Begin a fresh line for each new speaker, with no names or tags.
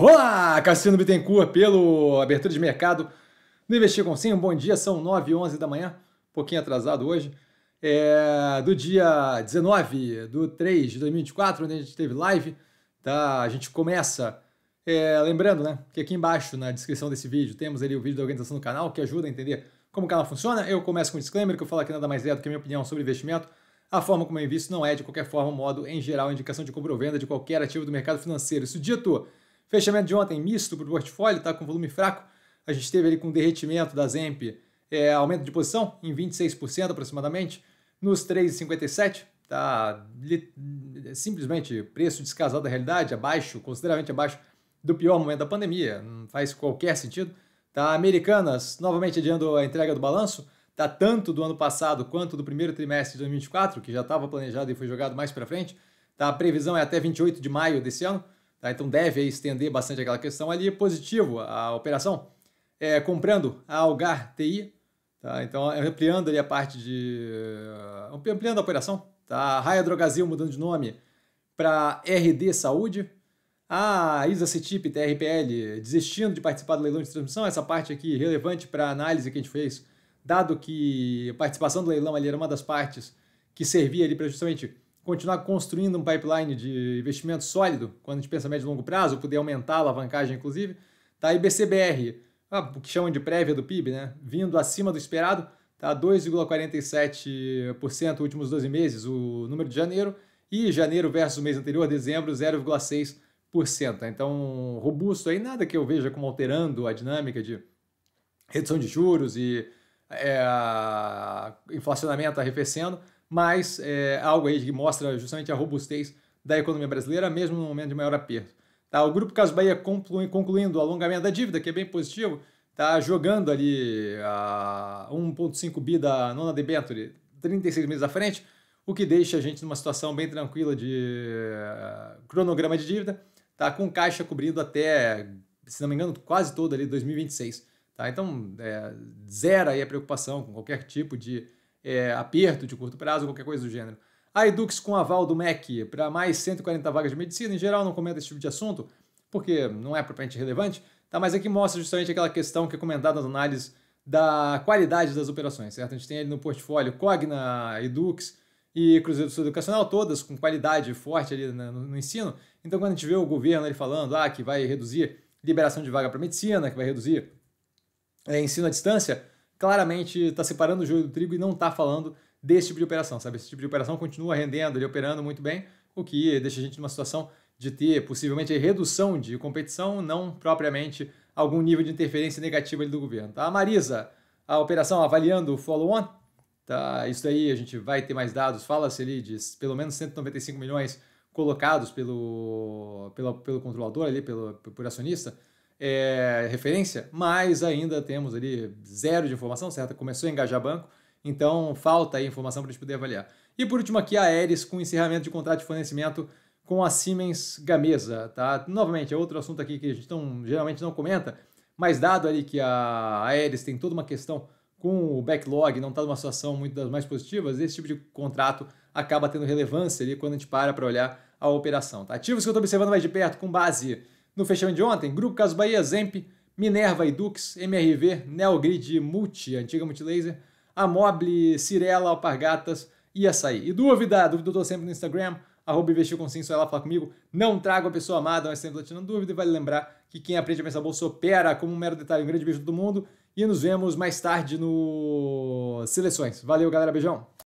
Olá, Cassino Bittencourt pelo Abertura de Mercado do Investir com Sim. Um bom dia, são 9 h 11 da manhã, um pouquinho atrasado hoje, é, do dia 19 do 3 de 2024, onde a gente teve live. Tá? A gente começa, é, lembrando né, que aqui embaixo na descrição desse vídeo temos ali o vídeo da organização do canal que ajuda a entender como o canal funciona. Eu começo com um disclaimer que eu falo aqui nada mais é do que a minha opinião sobre investimento. A forma como eu invisto não é, de qualquer forma, modo, em geral, indicação de compra ou venda de qualquer ativo do mercado financeiro. Isso dito, Fechamento de ontem misto para o portfólio, está com volume fraco. A gente teve ali com derretimento da Zemp, é, aumento de posição em 26% aproximadamente, nos 3,57%. Está simplesmente preço descasado da realidade, abaixo, consideravelmente abaixo do pior momento da pandemia. Não faz qualquer sentido. Tá, Americanas, novamente adiando a entrega do balanço. Tá tanto do ano passado quanto do primeiro trimestre de 2024, que já estava planejado e foi jogado mais para frente. Tá, a previsão é até 28 de maio desse ano. Tá? Então deve estender bastante aquela questão ali, positivo a operação, é, comprando a Algar TI, tá? então é ampliando ali a parte de... ampliando a operação, tá? a Raia Drogazil mudando de nome para RD Saúde, a Isa Cetip TRPL desistindo de participar do leilão de transmissão, essa parte aqui relevante para a análise que a gente fez, dado que a participação do leilão ali era uma das partes que servia ali para justamente continuar construindo um pipeline de investimento sólido, quando a gente pensa médio e longo prazo, poder aumentar a alavancagem, inclusive, tá aí ah, o que chamam de prévia do PIB, né? vindo acima do esperado, tá 2,47% últimos 12 meses, o número de janeiro, e janeiro versus o mês anterior, dezembro, 0,6%. Tá? Então, robusto aí, nada que eu veja como alterando a dinâmica de redução de juros e é, inflacionamento arrefecendo, mas é algo aí que mostra justamente a robustez da economia brasileira, mesmo no momento de maior aperto. Tá, o Grupo Caso Bahia conclui, concluindo o alongamento da dívida, que é bem positivo, está jogando ali a 1,5 bi da nona debenture 36 meses à frente, o que deixa a gente numa situação bem tranquila de eh, cronograma de dívida, tá? com caixa cobrindo até, se não me engano, quase todo ali 2026. Tá? Então, é, aí a preocupação com qualquer tipo de é, aperto de curto prazo, qualquer coisa do gênero. A Edux com aval do MEC para mais 140 vagas de medicina, em geral não comenta esse tipo de assunto, porque não é propriamente relevante, tá? mas aqui é mostra justamente aquela questão que é comentada nas análises da qualidade das operações, certo? A gente tem ali no portfólio Cogna, Edux e Cruzeiro do Sul Educacional, todas com qualidade forte ali no, no ensino. Então, quando a gente vê o governo ali falando ah, que vai reduzir liberação de vaga para medicina, que vai reduzir é, ensino à distância, claramente está separando o joio do trigo e não está falando desse tipo de operação, sabe? Esse tipo de operação continua rendendo e operando muito bem, o que deixa a gente numa situação de ter possivelmente redução de competição, não propriamente algum nível de interferência negativa do governo. Tá? A Marisa, a operação avaliando o follow-on, tá? isso aí a gente vai ter mais dados, fala-se ali de pelo menos 195 milhões colocados pelo, pelo, pelo controlador, ali, pelo, por acionista, é, referência, mas ainda temos ali zero de informação, certo? Começou a engajar banco, então falta aí informação para a gente poder avaliar. E por último aqui a Aeres com encerramento de contrato de fornecimento com a Siemens Gamesa, tá? Novamente, é outro assunto aqui que a gente não, geralmente não comenta, mas dado ali que a Aeres tem toda uma questão com o backlog, não está numa situação muito das mais positivas, esse tipo de contrato acaba tendo relevância ali quando a gente para para olhar a operação. Tá? Ativos que eu estou observando mais de perto com base no fechamento de ontem, Grupo Casas Bahia, Zemp, Minerva e Dux, MRV, Neogrid, Multi, antiga Multilaser, Amobile, Cirela, Alpargatas e Açaí. E dúvida, dúvida eu tô sempre no Instagram, arroba investir com sim, só ela fala comigo. Não trago a pessoa amada, mas sempre tirando dúvida. E vale lembrar que quem aprende a pensar bolsa opera como um mero detalhe. Um grande beijo do todo mundo e nos vemos mais tarde no Seleções. Valeu, galera. Beijão.